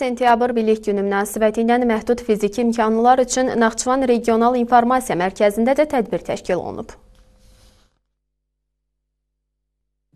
sentyabr Bilik Günü münasibəti ilə məhdud fiziki imkanlılar üçün Naxçıvan Regional İnformasiya Mərkəzində də tədbir təşkil olunub.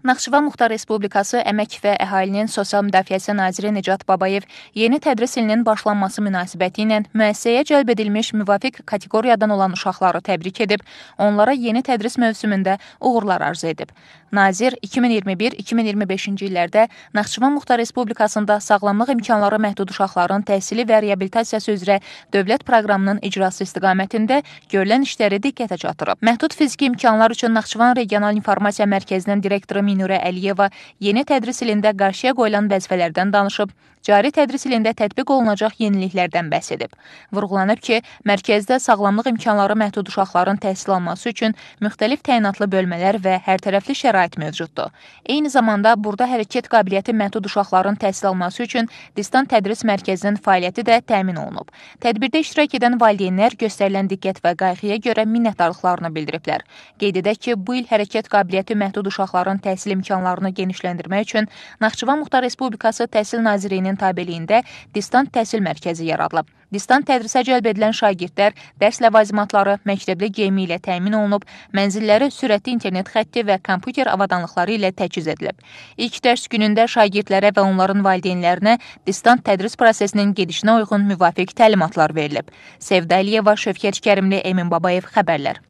Naxçıvan Muxtar Respublikası Əmək və Əhalinin Sosial Müdafiəsi naziri Nicat Babayev yeni tədris ilinin başlanması münasibəti ilə müəssisəyə cəlb edilmiş müvafiq kateqoriyadan olan uşaqları təbrik edib, onlara yeni tədris mövsümündə uğurlar arzu edib. Nazir 2021-2025-ci illərdə Naxçıvan Muxtar Respublikasında sağlamlıq imkanları məhdud uşaqların təhsili və reabilitasiyası üzrə dövlət proqramının icrası istiqamətində görülən işləri diqqətə çatdırıb. Məhdud fiziki imkanlar üçün Naxçıvan Regional İnformasiya Mərkəzinin direktoru Minurə Əliyeva yeni tədris ilində qarşıya qoyulan vəzifələrdən danışıb, cari tədris ilində tətbiq olunacaq yeniliklərdən bəhs edib. Vurğulanıb ki, mərkəzdə sağlamlıq imkanları məhdud uşaqların təhsil alması üçün müxtəlif təyinatlı bölmələr və hərtərəfli şərait mövcuddur. Eyni zamanda burada hərəkət qabiliyyəti məhdud uşaqların təhsil alması üçün distan tədris mərkəzinin fəaliyyəti də təmin olunub. Tədbirdə iştirak edən valideynlər göstərilən diqqət və qayğıya görə minnətdarlıqlarını bildiriblər. Qeyd edək ki, bu il hərəkət qabiliyyəti məhdud uşaqların təhsil təhsil imkanlarını genişləndirmək üçün Naxçıvan Muxtar Respublikası Təhsil Nazirliyinin tabeliyində distant təhsil mərkəzi yaradılıb. Distant tədrisə cəlb edilən şagirdlər dərs ləvazimatları məktəbli geyimi ilə təmin olunub, mənzilləri sürətli internet xətti və kompüter avadanlıqları ilə təchiz edilib. İlk dərs günündə şagirdlərə və onların valideynlərinə distant tədris prosesinin gedişinə uyğun müvafiq təlimatlar verilib. Sevda Əliyeva, Şövkət Kərimli, Emin Babayev xəbərlər.